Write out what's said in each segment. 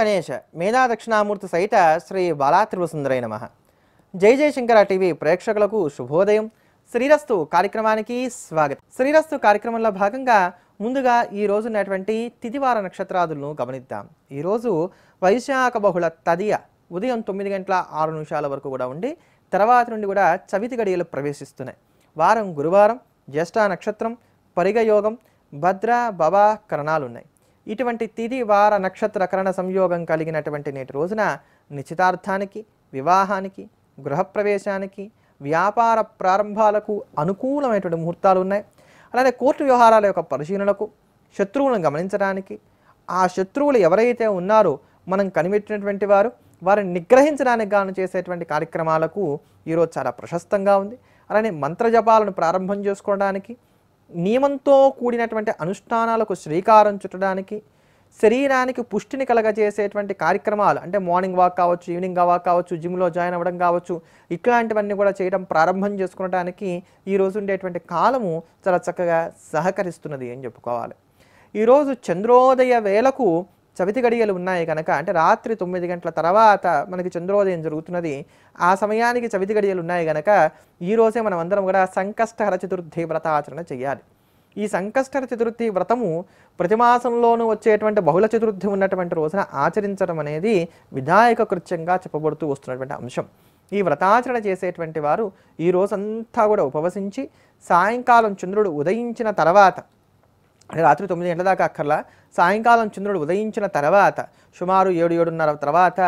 గణేష్ మేధా దక్షిణామూర్తి సహిత శ్రీ బాలాత్రివసుందరై నమ జై జయశంకర టీవీ ప్రేక్షకులకు శుభోదయం శ్రీరస్తు కార్యక్రమానికి స్వాగతం శ్రీరస్తు కార్యక్రమంలో భాగంగా ముందుగా ఈ రోజు ఉన్నటువంటి నక్షత్రాదులను గమనిద్దాం ఈరోజు వైశాఖ బహుళ తదియ ఉదయం తొమ్మిది గంటల ఆరు నిమిషాల వరకు కూడా ఉండి తర్వాత నుండి కూడా చవితి గడియలు ప్రవేశిస్తున్నాయి వారం గురువారం జ్యేష్ఠ నక్షత్రం పరిగయోగం భద్ర భవా కరణాలు ఉన్నాయి ఇటువంటి తిది వార నక్షత్ర కరణ సంయోగం కలిగినటువంటి నేటి రోజున నిశ్చితార్థానికి వివాహానికి గృహప్రవేశానికి వ్యాపార ప్రారంభాలకు అనుకూలమైనటువంటి ముహూర్తాలు ఉన్నాయి అలానే కోర్టు వ్యవహారాల యొక్క పరిశీలనకు శత్రువులను గమనించడానికి ఆ శత్రువులు ఎవరైతే ఉన్నారో మనం కనిపెట్టినటువంటి వారు వారిని నిగ్రహించడానికి గాను చేసేటువంటి కార్యక్రమాలకు ఈరోజు చాలా ప్రశస్తంగా ఉంది అలానే మంత్రజపాలను ప్రారంభం చేసుకోవడానికి నియమంతో కూడినటువంటి అనుష్ఠానాలకు శ్రీకారం చుట్టడానికి శరీరానికి పుష్టిని కలగజేసేటువంటి కార్యక్రమాలు అంటే మార్నింగ్ వాక్ కావచ్చు ఈవినింగ్ వాక్ కావచ్చు జిమ్లో జాయిన్ అవ్వడం కావచ్చు ఇట్లాంటివన్నీ కూడా చేయడం ప్రారంభం చేసుకోవడానికి ఈరోజు ఉండేటువంటి కాలము చాలా చక్కగా సహకరిస్తున్నది అని చెప్పుకోవాలి ఈరోజు చంద్రోదయ వేళకు చవితి గడియలు ఉన్నాయి కనుక అంటే రాత్రి తొమ్మిది గంటల తర్వాత మనకి చంద్రోదయం జరుగుతున్నది ఆ సమయానికి చవితి గడియలు ఉన్నాయి కనుక ఈరోజే మనం అందరం కూడా సంకష్టహర చతుర్థి వ్రతాచరణ చేయాలి ఈ సంకష్టహర చతుర్థి వ్రతము ప్రతిమాసంలోనూ వచ్చేటువంటి బహుళ చతుర్థి ఉన్నటువంటి రోజున ఆచరించడం అనేది విధాయక కృత్యంగా చెప్పబడుతూ వస్తున్నటువంటి అంశం ఈ వ్రతాచరణ చేసేటువంటి వారు ఈ రోజంతా కూడా ఉపవసించి సాయంకాలం చంద్రుడు ఉదయించిన తర్వాత అంటే రాత్రి తొమ్మిది గంటల దాకా అక్కర్లా సాయంకాలం చంద్రుడు ఉదయించిన తర్వాత సుమారు ఏడు ఏడున్నర తర్వాత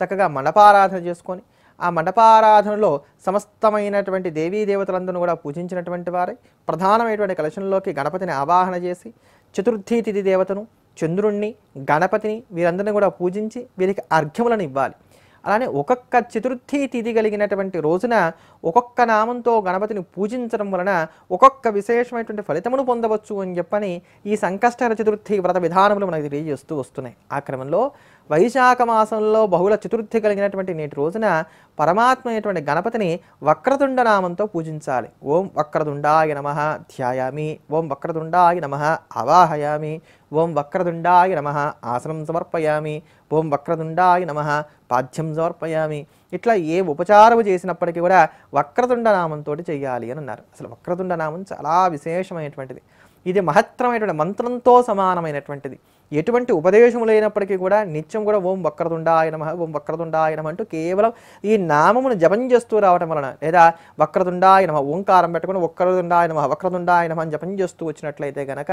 చక్కగా మండపారాధన చేసుకొని ఆ మండపారాధనలో సమస్తమైనటువంటి దేవీ దేవతలందరూ కూడా పూజించినటువంటి వారే ప్రధానమైనటువంటి కలశంలోకి గణపతిని ఆవాహన చేసి చతుర్థీ తిథి దేవతను చంద్రుణ్ణి గణపతిని వీరందరినీ కూడా పూజించి వీరికి అర్ఘ్యములను ఇవ్వాలి అలానే ఒక్కొక్క చతుర్థి తిథి కలిగినటువంటి రోజున ఒక్కొక్క నామంతో గణపతిని పూజించడం వలన ఒక్కొక్క విశేషమైనటువంటి ఫలితమును పొందవచ్చు అని చెప్పని ఈ సంకష్టర చతుర్థి వ్రత విధానములు మనకు తెలియజేస్తూ వస్తున్నాయి ఆ క్రమంలో వైశాఖ మాసంలో బహుళ చతుర్థి కలిగినటువంటి నేటి రోజున పరమాత్మ అయినటువంటి గణపతిని వక్రతుండ నామంతో పూజించాలి ఓం వక్రదుండాయ నమ ధ్యాయామి ఓం వక్రదుండాయ నమ అవాహయామి ఓం వక్రదుండాయ నమ ఆసనం సమర్పయామి ఓం వక్రదుండాయ నమ పాద్యం సమర్పయామి ఇట్లా ఏ ఉపచారము చేసినప్పటికీ కూడా వక్రతుండ నామంతో చేయాలి అని అన్నారు అసలు వక్రదుండ నామం చాలా విశేషమైనటువంటిది ఇది మహత్తరమైనటువంటి మంత్రంతో సమానమైనటువంటిది ఎటువంటి ఉపదేశములు అయినప్పటికీ కూడా నిత్యం కూడా ఓం వక్రతుండ ఆయన ఓం వక్రతుండ ఆయన అంటూ కేవలం ఈ నామమును జపం చేస్తూ రావటం వలన లేదా వక్రతుండ ఆయన ఓంకారం పెట్టుకుని వక్రతుండ ఆయన వక్రతుండ ఆయన అని జపం చేస్తూ వచ్చినట్లయితే గనక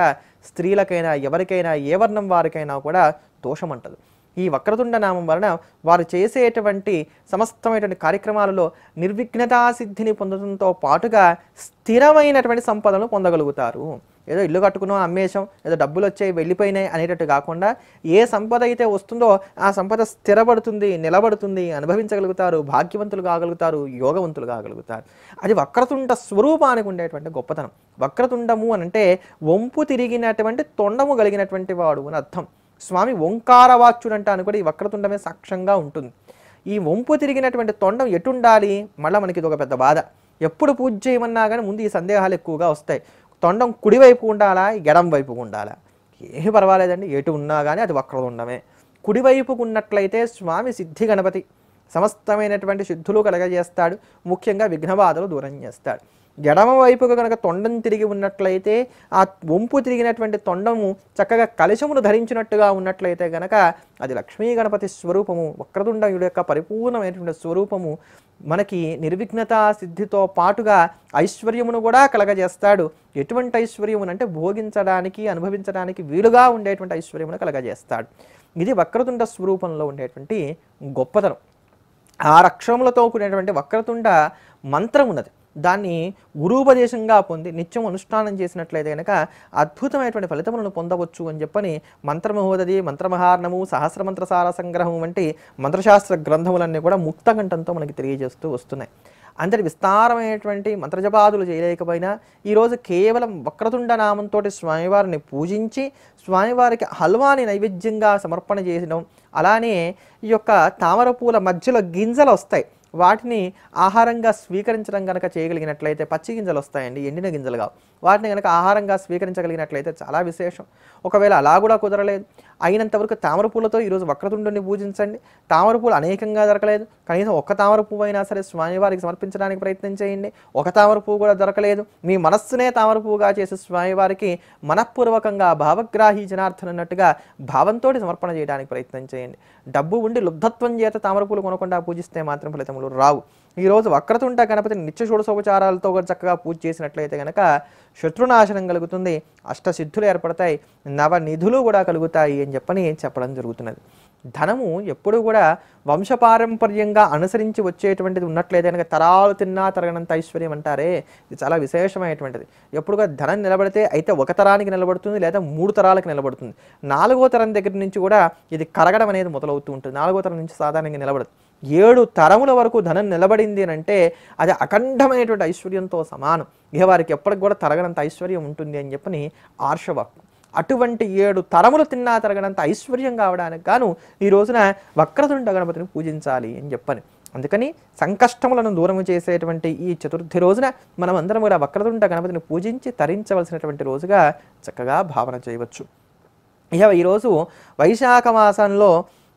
స్త్రీలకైనా ఎవరికైనా ఏ వర్ణం వారికైనా కూడా దోషం అంటదు ఈ వక్రతుండ నామం వలన వారు చేసేటువంటి సమస్తమైనటువంటి కార్యక్రమాలలో నిర్విఘ్నతా సిద్ధిని పొందడంతో పాటుగా స్థిరమైనటువంటి సంపదను పొందగలుగుతారు ఏదో ఇల్లు కట్టుకున్నాం అమ్మేశాం ఏదో డబ్బులు వచ్చాయి వెళ్ళిపోయినాయి అనేటట్టు కాకుండా ఏ సంపద అయితే వస్తుందో ఆ సంపద స్థిరపడుతుంది నిలబడుతుంది అనుభవించగలుగుతారు భాగ్యవంతులు కాగలుగుతారు యోగవంతులు కాగలుగుతారు అది వక్రతుండ స్వరూపానికి ఉండేటువంటి గొప్పతనం వక్రతుండము అని అంటే వంపు తిరిగినటువంటి తొండము కలిగినటువంటి వాడు అని అర్థం స్వామి ఓంకారవాచ్యుడు అంటే అని కూడా ఈ వక్రతుండమే సాక్ష్యంగా ఉంటుంది ఈ వంపు తిరిగినటువంటి తొండం ఎటుండాలి మళ్ళీ మనకి ఇది ఒక పెద్ద బాధ ఎప్పుడు పూజ చేయమన్నా కానీ ముందు ఈ సందేహాలు ఎక్కువగా వస్తాయి తొండం కుడివైపు ఉండాలా ఎడం వైపు ఉండాలా ఏమి పర్వాలేదండి ఎటు ఉన్నా కానీ అది వక్రత ఉండమే కుడివైపుకు ఉన్నట్లయితే స్వామి సిద్ధి గణపతి సమస్తమైనటువంటి శుద్ధులు కలగజేస్తాడు ముఖ్యంగా విఘ్నబాధలు దూరం చేస్తాడు ఎడమ వైపుగా కనుక తొండం తిరిగి ఉన్నట్లయితే ఆ వంపు తిరిగినటువంటి తొండము చక్కగా కలశమును ధరించినట్టుగా ఉన్నట్లయితే గనక అది లక్ష్మీ గణపతి స్వరూపము వక్రతుండయుడు యొక్క పరిపూర్ణమైనటువంటి స్వరూపము మనకి నిర్విఘ్నత సిద్ధితో పాటుగా ఐశ్వర్యమును కూడా కలగజేస్తాడు ఎటువంటి ఐశ్వర్యమును అంటే భోగించడానికి అనుభవించడానికి వీలుగా ఉండేటువంటి ఐశ్వర్యమును కలగజేస్తాడు ఇది వక్రతుండ స్వరూపంలో ఉండేటువంటి గొప్పతనం ఆ రక్షములతో కూడినటువంటి వక్రతుండ మంత్రం ఉన్నది దాన్ని గురూపదేశంగా పొంది నిత్యం అనుష్ఠానం చేసినట్లయితే కనుక అద్భుతమైనటువంటి ఫలితములను పొందవచ్చు అని చెప్పని మంత్రమహోదది మంత్రమహారణము సార సంగ్రహం వంటి మంత్రశాస్త్ర గ్రంథములన్నీ కూడా ముక్తకంఠంతో మనకి తెలియజేస్తూ వస్తున్నాయి అంతటి విస్తారమైనటువంటి మంత్రజపాదులు చేయలేకపోయినా ఈరోజు కేవలం వక్రతుండ నామంతో స్వామివారిని పూజించి స్వామివారికి హల్వాని నైవేద్యంగా సమర్పణ చేసినాం అలానే ఈ యొక్క తామర పూల మధ్యలో గింజలు వస్తాయి వాటిని ఆహారంగా స్వీకరించడం కనుక చేయగలిగినట్లయితే పచ్చి గింజలు వస్తాయండి ఎండిన గింజలుగా వాటిని కనుక ఆహారంగా స్వీకరించగలిగినట్లయితే చాలా విశేషం ఒకవేళ అలా కూడా కుదరలేదు అయినంతవరకు తామర పూలతో ఈరోజు వక్రతుండుని పూజించండి తామర పూలు అనేకంగా దొరకలేదు కనీసం ఒక్క తామర పువ్వు అయినా సరే స్వామివారికి సమర్పించడానికి ప్రయత్నం చేయండి ఒక తామర పువ్వు కూడా దొరకలేదు మీ మనస్సునే తామర పువ్వుగా చేసి స్వామివారికి మనఃపూర్వకంగా భావగ్రాహి జనార్థనన్నట్టుగా భావంతో సమర్పణ చేయడానికి ప్రయత్నం చేయండి డబ్బు ఉండి లుబ్ధత్వం చేత తామర పూలు కొనకుండా పూజిస్తే మాత్రం ఫలితములు రావు ఈరోజు వక్రతుంట గణపతిని నిత్య షోడశోపచారాలతో చక్కగా పూజ చేసినట్లయితే కనుక శత్రునాశనం కలుగుతుంది అష్టసిద్ధులు ఏర్పడతాయి నవ నిధులు కూడా కలుగుతాయి అని చెప్పని చెప్పడం జరుగుతున్నది ధనము ఎప్పుడు కూడా వంశపారంపర్యంగా అనుసరించి వచ్చేటువంటిది ఉన్నట్లయితే కనుక తరాలు తిన్నా తరగనంత ఐశ్వర్యం అంటారే ఇది చాలా విశేషమైనటువంటిది కూడా ధనం నిలబడితే అయితే ఒక తరానికి నిలబడుతుంది లేదా మూడు తరాలకు నిలబడుతుంది నాలుగో తరం దగ్గర నుంచి కూడా ఇది కరగడం అనేది మొదలవుతూ ఉంటుంది నాలుగో తరం నుంచి సాధారణంగా నిలబడదు ఏడు తరముల వరకు ధనం నిలబడింది అంటే అది అఖండమైనటువంటి ఐశ్వర్యంతో సమానం ఇక వారికి ఎప్పటికి కూడా తరగనంత ఐశ్వర్యం ఉంటుంది అని చెప్పని ఆర్షవాక్యం అటువంటి ఏడు తరములు తిన్నా తరగనంత ఐశ్వర్యం కావడానికి గాను ఈ రోజున వక్రతుండ గణపతిని పూజించాలి అని చెప్పని అందుకని సంకష్టములను దూరం చేసేటువంటి ఈ చతుర్థి రోజున మనమందరం కూడా వక్రతుండ గణపతిని పూజించి తరించవలసినటువంటి రోజుగా చక్కగా భావన చేయవచ్చు ఇక ఈరోజు వైశాఖ మాసంలో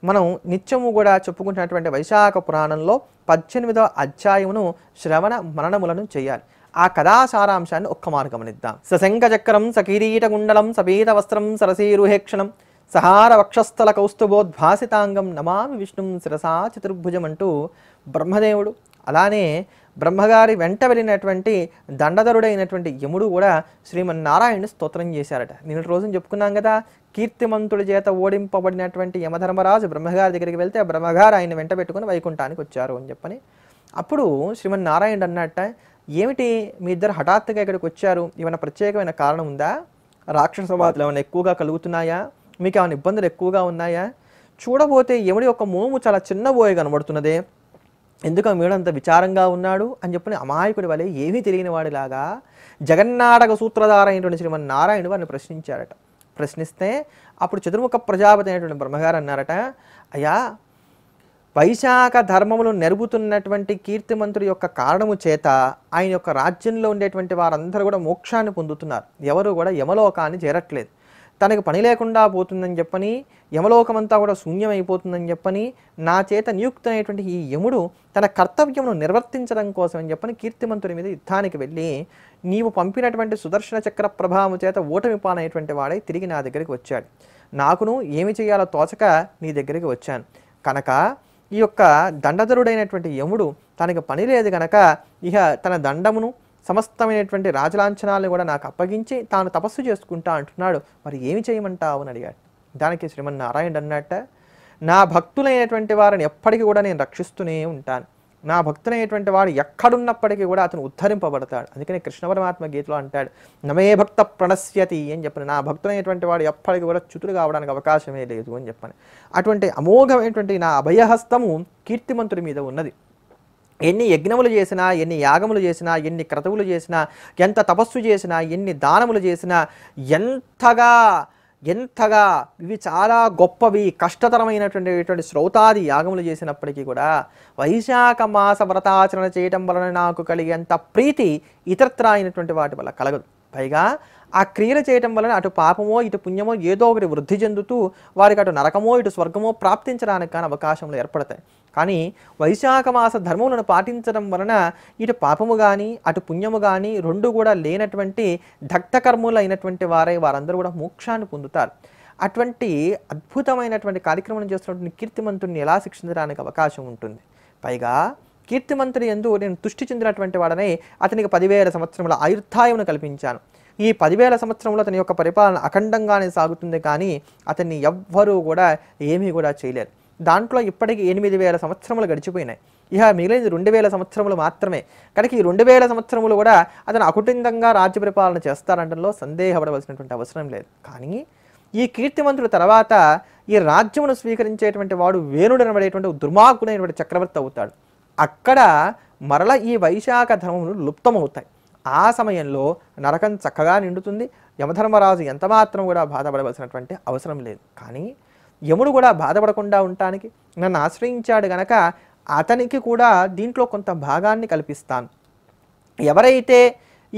మనం నిత్యము కూడా చెప్పుకుంటున్నటువంటి వైశాఖ పురాణంలో పద్దెనిమిదవ అధ్యాయమును శ్రవణ మరణములను చేయాలి ఆ కథా సారాంశాన్ని ఒక్క సశంక చక్రం సకిరీట గుండలం సపీత వస్త్రం సరసీరుహేక్షణం సహార వక్షస్థల కౌస్తుభోద్భాసితాంగం నమామి విష్ణుం శిరసా చతుర్భుజం అంటూ బ్రహ్మదేవుడు అలానే బ్రహ్మగారి వెంట వెళ్ళినటువంటి దండధరుడైనటువంటి యముడు కూడా శ్రీమన్నారాయణ స్తోత్రం చేశారట నిన్న రోజున చెప్పుకున్నాం కదా కీర్తిమంతుడి చేత ఓడింపబడినటువంటి యమధర్మరాజు బ్రహ్మగారి దగ్గరికి వెళ్తే బ్రహ్మగారు ఆయన వెంట పెట్టుకుని వైకుంఠానికి వచ్చారు అని చెప్పని అప్పుడు శ్రీమన్నారాయణుడు అన్నట్ట ఏమిటి మీ ఇద్దరు హఠాత్తుగా ఇక్కడికి వచ్చారు ఏమైనా ప్రత్యేకమైన కారణం ఉందా రాక్షస బాధలు ఏమైనా ఎక్కువగా కలుగుతున్నాయా మీకు ఏమైనా ఇబ్బందులు ఎక్కువగా ఉన్నాయా చూడబోతే యముడి యొక్క మోము చాలా చిన్నబోయి కనబడుతున్నదే ఎందుకు మీడు అంత విచారంగా ఉన్నాడు అని చెప్పిన అమాయకుడి వలె ఏమీ తెలియని వాడిలాగా జగన్నాటక సూత్రధార అయినటువంటి నారాయణుడు వారిని ప్రశ్నించారట ప్రశ్నిస్తే అప్పుడు చతుర్ముఖ ప్రజాపతి అయినటువంటి బ్రహ్మగారు అన్నారట అయ్యా వైశాఖ ధర్మములు నెరుగుతున్నటువంటి కీర్తిమంతుడి యొక్క కారణము చేత ఆయన యొక్క రాజ్యంలో ఉండేటువంటి వారందరూ కూడా మోక్షాన్ని పొందుతున్నారు ఎవరు కూడా యమలోకాన్ని చేరట్లేదు తనకు పని లేకుండా పోతుందని చెప్పని యమలోకమంతా కూడా శూన్యమైపోతుందని చెప్పని నా చేత నియుక్తమైనటువంటి ఈ యముడు తన కర్తవ్యమును నిర్వర్తించడం కోసమని చెప్పని కీర్తిమంతుడి మీద యుద్ధానికి వెళ్ళి నీవు పంపినటువంటి సుదర్శన చక్ర ప్రభావము చేత ఓటమి పాలైనటువంటి వాడై తిరిగి నా దగ్గరికి వచ్చాడు నాకును ఏమి చేయాలో తోచక నీ దగ్గరికి వచ్చాను కనుక ఈ యొక్క దండధరుడైనటువంటి యముడు తనకు పని లేదు గనక ఇక తన దండమును సమస్తమైనటువంటి రాజలాంఛనాలను కూడా నాకు అప్పగించి తాను తపస్సు చేసుకుంటా అంటున్నాడు మరి ఏమి చేయమంటావు అని అడిగాడు దానికి శ్రీమన్నారాయణ అన్నట్ట నా భక్తులైనటువంటి వారిని ఎప్పటికీ కూడా నేను రక్షిస్తూనే ఉంటాను నా భక్తులైనటువంటి వాడు ఎక్కడున్నప్పటికీ కూడా అతను ఉద్ధరింపబడతాడు అందుకని కృష్ణ పరమాత్మ గీతలో అంటాడు నమే భక్త ప్రణశ్యతి అని చెప్పాను నా భక్తులైనటువంటి వాడు ఎప్పటికీ కూడా చుతులు కావడానికి అవకాశమే లేదు అని చెప్పాను అటువంటి అమోఘమైనటువంటి నా అభయహస్తము కీర్తిమంతుడి మీద ఉన్నది ఎన్ని యజ్ఞములు చేసినా ఎన్ని యాగములు చేసినా ఎన్ని క్రతువులు చేసినా ఎంత తపస్సు చేసినా ఎన్ని దానములు చేసినా ఎంతగా ఎంతగా ఇవి చాలా గొప్పవి కష్టతరమైనటువంటి శ్రౌతాది యాగములు చేసినప్పటికీ కూడా వైశాఖ మాస వ్రతాచరణ చేయటం వలన నాకు కలిగేంత ప్రీతి ఇతరత్ర అయినటువంటి వాటి వల్ల కలగదు పైగా ఆ క్రియలు చేయటం వలన అటు పాపమో ఇటు పుణ్యమో ఏదో ఒకటి వృద్ధి చెందుతూ వారికి అటు నరకమో ఇటు స్వర్గమో ప్రాప్తించడానికి కానీ అవకాశంలో ఏర్పడతాయి కానీ వైశాఖ మాస ధర్మములను పాటించడం వలన ఇటు పాపము కానీ అటు పుణ్యము కానీ రెండు కూడా లేనటువంటి దగ్ధకర్ములు అయినటువంటి వారై వారందరూ కూడా మోక్షాన్ని పొందుతారు అటువంటి అద్భుతమైనటువంటి కార్యక్రమం చేస్తున్నటువంటి కీర్తిమంతుడిని ఎలా శిక్షించడానికి అవకాశం ఉంటుంది పైగా కీర్తిమంతుడి ఎందు నేను తుష్టి చెందినటువంటి వాడనే అతనికి పదివేల సంవత్సరముల ఆయుర్ధాయమును కల్పించాను ఈ పదివేల సంవత్సరంలో అతని యొక్క పరిపాలన అఖండంగానే సాగుతుంది కానీ అతన్ని ఎవ్వరూ కూడా ఏమీ కూడా చేయలేరు దాంట్లో ఇప్పటికీ ఎనిమిది వేల సంవత్సరములు గడిచిపోయినాయి ఇక మిగిలినది రెండు వేల సంవత్సరములు మాత్రమే కనుక ఈ రెండు వేల సంవత్సరములు కూడా అతను అకుటుంబంగా రాజ్య పరిపాలన చేస్తారనడంలో సందేహపడవలసినటువంటి అవసరం లేదు కానీ ఈ కీర్తిమంతుడు తర్వాత ఈ రాజ్యమును స్వీకరించేటువంటి వాడు వేణుడు అనబడేటువంటి దుర్మార్గుడైనటువంటి చక్రవర్తి అవుతాడు అక్కడ మరల ఈ వైశాఖ ధర్మములు లుప్తమవుతాయి ఆ సమయంలో నరకం చక్కగా నిండుతుంది యమధర్మరాజు ఎంతమాత్రం కూడా బాధపడవలసినటువంటి అవసరం లేదు కానీ యముడు కూడా బాధపడకుండా ఉండటానికి నన్ను ఆశ్రయించాడు గనక అతనికి కూడా దీంట్లో కొంత భాగాన్ని కల్పిస్తాను ఎవరైతే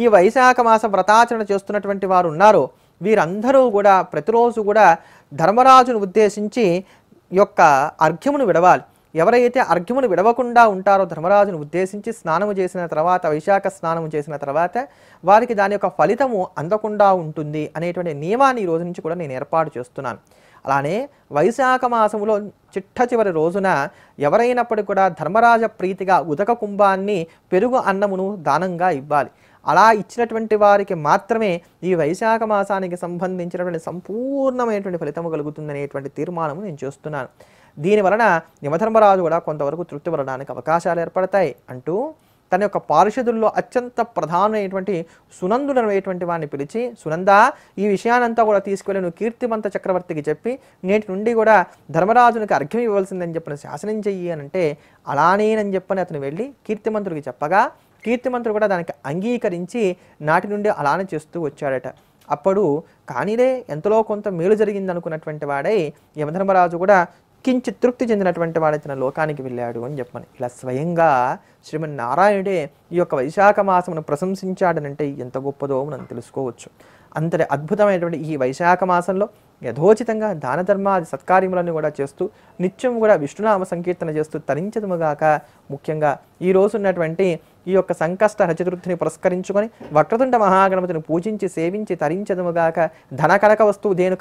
ఈ వైశాఖ మాస వ్రతాచరణ చేస్తున్నటువంటి వారు ఉన్నారో వీరందరూ కూడా ప్రతిరోజు కూడా ధర్మరాజును ఉద్దేశించి యొక్క అర్ఘ్యమును విడవాలి ఎవరైతే అర్ఘ్యమును విడవకుండా ఉంటారో ధర్మరాజును ఉద్దేశించి స్నానము చేసిన తర్వాత వైశాఖ స్నానము చేసిన తర్వాత వారికి దాని యొక్క ఫలితము అందకుండా ఉంటుంది అనేటువంటి నియమాన్ని ఈ రోజు నుంచి కూడా నేను ఏర్పాటు చేస్తున్నాను అలానే వైశాఖ మాసంలో చిట్ట చివరి రోజున ఎవరైనప్పటికీ కూడా ధర్మరాజ ప్రీతిగా ఉదక కుంభాన్ని పెరుగు అన్నమును దానంగా ఇవ్వాలి అలా ఇచ్చినటువంటి వారికి మాత్రమే ఈ వైశాఖ మాసానికి సంబంధించినటువంటి సంపూర్ణమైనటువంటి ఫలితము కలుగుతుందనేటువంటి తీర్మానము నేను చేస్తున్నాను దీనివలన యమధర్మరాజు కూడా కొంతవరకు తృప్తి పడడానికి అవకాశాలు ఏర్పడతాయి అంటూ తన యొక్క పారిషదుల్లో అత్యంత ప్రధానమైనటువంటి అనేటువంటి వాడిని పిలిచి సునంద ఈ విషయాన్నంతా కూడా తీసుకెళ్లి నువ్వు కీర్తిమంత చక్రవర్తికి చెప్పి నేటి నుండి కూడా ధర్మరాజునికి అర్ఘ్యం ఇవ్వాల్సిందని చెప్పిన శాసనం చెయ్యి అని అంటే అలానేనని చెప్పని అతను వెళ్ళి కీర్తిమంతుడికి చెప్పగా కీర్తిమంతుడు కూడా దానికి అంగీకరించి నాటి నుండి అలానే చేస్తూ వచ్చాడట అప్పుడు కానిలే ఎంతలో కొంత మేలు జరిగింది అనుకున్నటువంటి వాడై యమధర్మరాజు కూడా కించిత్ తృప్తి చెందినటువంటి వాడు లోకానికి వెళ్ళాడు అని చెప్పని ఇలా స్వయంగా శ్రీమన్నారాయణుడే ఈ యొక్క వైశాఖ మాసమును ప్రశంసించాడనంటే ఎంత గొప్పదో మనం తెలుసుకోవచ్చు అంతటి అద్భుతమైనటువంటి ఈ వైశాఖ మాసంలో యథోచితంగా దాన ధర్మాది సత్కార్యములను కూడా చేస్తూ నిత్యం కూడా విష్ణునామ సంకీర్తన చేస్తూ తరించదుముగాక ముఖ్యంగా ఈ రోజు ఉన్నటువంటి ఈ యొక్క సంకష్ట చతుర్థిని పురస్కరించుకొని వక్రతుండ మహాగణపతిని పూజించి సేవించి తరించదుగాక ధన కనక వస్తువు దేని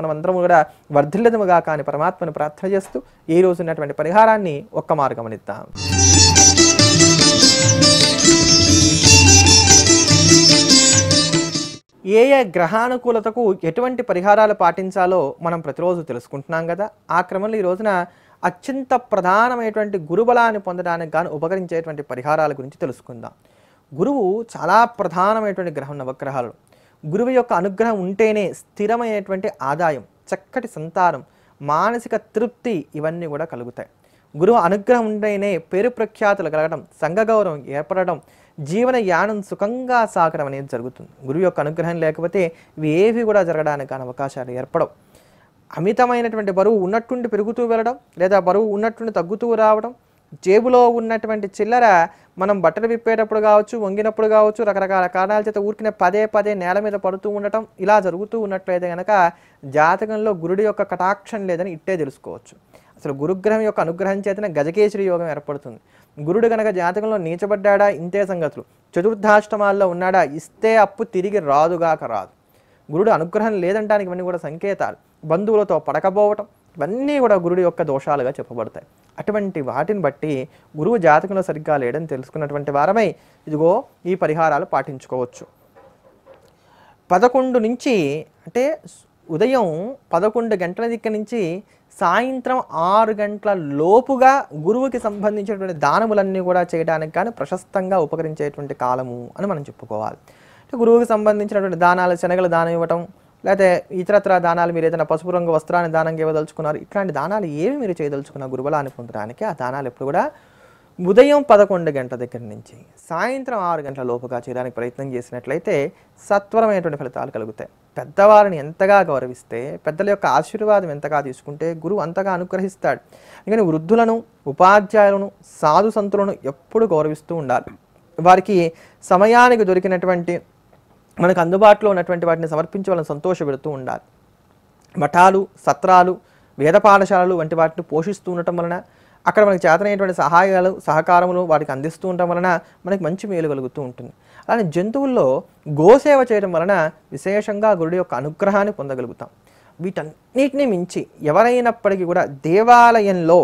మనం అందరం కూడా వర్ధిల్లదుగాక అని పరమాత్మను ప్రార్థన చేస్తూ ఈ రోజు ఉన్నటువంటి పరిహారాన్ని ఒక్క మార్గమనిద్దాం ఏ ఏ గ్రహానుకూలతకు ఎటువంటి పరిహారాలు పాటించాలో మనం ప్రతిరోజు తెలుసుకుంటున్నాం కదా ఆ క్రమంలో ఈ రోజున అత్యంత ప్రధానమైనటువంటి గురుబలాన్ని పొందడానికి గాను ఉపకరించేటువంటి పరిహారాల గురించి తెలుసుకుందాం గురువు చాలా ప్రధానమైనటువంటి గ్రహం నవగ్రహాలు గురువు యొక్క అనుగ్రహం ఉంటేనే స్థిరమైనటువంటి ఆదాయం చక్కటి సంతానం మానసిక తృప్తి ఇవన్నీ కూడా కలుగుతాయి గురువు అనుగ్రహం ఉంటేనే పేరు ప్రఖ్యాతులు కలగడం సంఘగౌరవం ఏర్పడడం జీవన యానం సుఖంగా సాగడం అనేది జరుగుతుంది గురువు యొక్క అనుగ్రహం లేకపోతే ఇవి ఏవి కూడా జరగడానికి అవకాశాలు ఏర్పడవు అమితమైనటువంటి బరువు ఉన్నట్టుండి పెరుగుతూ వెళ్ళడం లేదా బరువు ఉన్నట్టుండి తగ్గుతూ రావడం జేబులో ఉన్నటువంటి చిల్లర మనం బట్టలు విప్పేటప్పుడు కావచ్చు వంగినప్పుడు కావచ్చు రకరకాల కారణాల చేత ఊరికిన పదే పదే నేల మీద పడుతూ ఉండటం ఇలా జరుగుతూ ఉన్నట్లయితే కనుక జాతకంలో గురుడి యొక్క కటాక్షం లేదని ఇట్టే తెలుసుకోవచ్చు అసలు గురుగ్రహం యొక్క అనుగ్రహం చేతన గజకేశ్వరి యోగం ఏర్పడుతుంది గురుడు గనక జాతకంలో నీచబడ్డాడా ఇంతే సంగతులు చతుర్థాష్టమాల్లో ఉన్నాడా ఇస్తే అప్పు తిరిగి రాదుగాక రాదు గురుడు అనుగ్రహం లేదంటానికి ఇవన్నీ కూడా సంకేతాలు బంధువులతో పడకపోవటం ఇవన్నీ కూడా గురుడు యొక్క దోషాలుగా చెప్పబడతాయి అటువంటి వాటిని బట్టి గురువు జాతకంలో సరిగ్గా లేడని తెలుసుకున్నటువంటి వారమై ఇదిగో ఈ పరిహారాలు పాటించుకోవచ్చు పదకొండు నుంచి అంటే ఉదయం పదకొండు గంటల దగ్గర నుంచి సాయంత్రం ఆరు గంటల లోపుగా గురువుకి సంబంధించినటువంటి దానములన్నీ కూడా చేయడానికి కానీ ప్రశస్తంగా ఉపకరించేటువంటి కాలము అని మనం చెప్పుకోవాలి గురువుకి సంబంధించినటువంటి దానాలు శనగలు దానం ఇవ్వటం లేకపోతే ఇతరత్ర దానాలు మీరు ఏదైనా పసుపు రంగు వస్త్రాన్ని దానంగా ఇవ్వదలుచుకున్నారు ఇట్లాంటి దానాలు ఏవి మీరు చేయదలుచుకున్నారు గురుబలాన్ని పొందడానికి ఆ దానాలు ఎప్పుడు కూడా ఉదయం పదకొండు గంటల దగ్గర నుంచి సాయంత్రం ఆరు గంటల లోపుగా చేయడానికి ప్రయత్నం చేసినట్లయితే సత్వరమైనటువంటి ఫలితాలు కలుగుతాయి పెద్దవారిని ఎంతగా గౌరవిస్తే పెద్దల యొక్క ఆశీర్వాదం ఎంతగా తీసుకుంటే గురువు అంతగా అనుగ్రహిస్తాడు ఇంకా వృద్ధులను ఉపాధ్యాయులను సాధు సంతులను ఎప్పుడు గౌరవిస్తూ ఉండాలి వారికి సమయానికి దొరికినటువంటి మనకు అందుబాటులో ఉన్నటువంటి వాటిని సమర్పించి వాళ్ళని సంతోషపెడుతూ ఉండాలి మఠాలు సత్రాలు వేద పాఠశాలలు వంటి వాటిని పోషిస్తూ ఉండటం వలన అక్కడ మనకి చేతనైనటువంటి సహాయాలు సహకారములు వాటికి అందిస్తూ ఉండటం వలన మనకి మంచి మేలు కలుగుతూ ఉంటుంది అలానే జంతువుల్లో గోసేవ చేయడం వలన విశేషంగా గురుడి యొక్క అనుగ్రహాన్ని పొందగలుగుతాం వీటన్నిటిని మించి ఎవరైనప్పటికీ కూడా దేవాలయంలో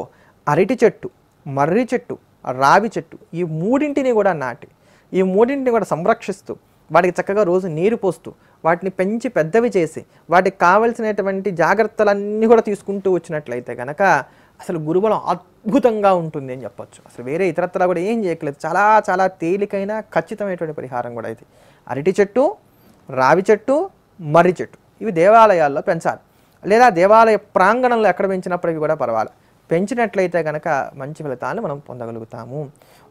అరటి చెట్టు మర్రి చెట్టు రావి చెట్టు ఈ మూడింటిని కూడా నాటి ఈ మూడింటిని కూడా సంరక్షిస్తూ వాటికి చక్కగా రోజు నీరు పోస్తూ వాటిని పెంచి పెద్దవి చేసి వాటికి కావలసినటువంటి జాగ్రత్తలన్నీ కూడా తీసుకుంటూ వచ్చినట్లయితే కనుక అసలు గురుబలం అద్భుతంగా ఉంటుంది అని చెప్పొచ్చు అసలు వేరే ఇతరత్రా కూడా ఏం చేయట్లేదు చాలా చాలా తేలికైన ఖచ్చితమైనటువంటి పరిహారం కూడా ఇది అరటి చెట్టు రావి చెట్టు మర్రి చెట్టు ఇవి దేవాలయాల్లో పెంచాలి లేదా దేవాలయ ప్రాంగణంలో ఎక్కడ పెంచినప్పటికీ కూడా పర్వాలేదు పెంచినట్లయితే కనుక మంచి ఫలితాన్ని మనం పొందగలుగుతాము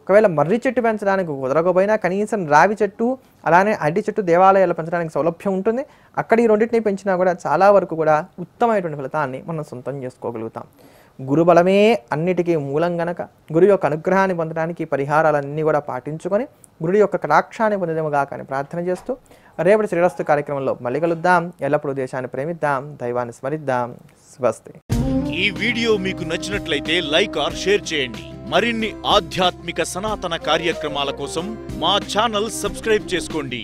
ఒకవేళ మర్రి చెట్టు పెంచడానికి కుదరకపోయినా కనీసం రావి చెట్టు అలానే అరటి చెట్టు దేవాలయాలు పెంచడానికి సౌలభ్యం ఉంటుంది అక్కడ ఈ రెండింటిని పెంచినా కూడా చాలా వరకు కూడా ఉత్తమమైనటువంటి ఫలితాన్ని మనం సొంతం చేసుకోగలుగుతాం గురుబలమే అన్నిటికీ మూలం గనక గురు యొక్క అనుగ్రహాన్ని పొందడానికి పరిహారాలన్నీ కూడా పాటించుకొని గురుడి యొక్క కటాక్షాన్ని పొందదేముగా కానీ ప్రార్థన చేస్తూ రేపటి శ్రీరస్తు కార్యక్రమంలో మళ్ళీ కలుద్దాం ఎల్లప్పుడూ దేశాన్ని ప్రేమిద్దాం దైవాన్ని స్మరిద్దాం స్వస్తి ఈ వీడియో మీకు నచ్చినట్లయితే లైక్ ఆర్ షేర్ చేయండి మరిన్ని ఆధ్యాత్మిక సనాతన కార్యక్రమాల కోసం మా ఛానల్ సబ్స్క్రైబ్ చేసుకోండి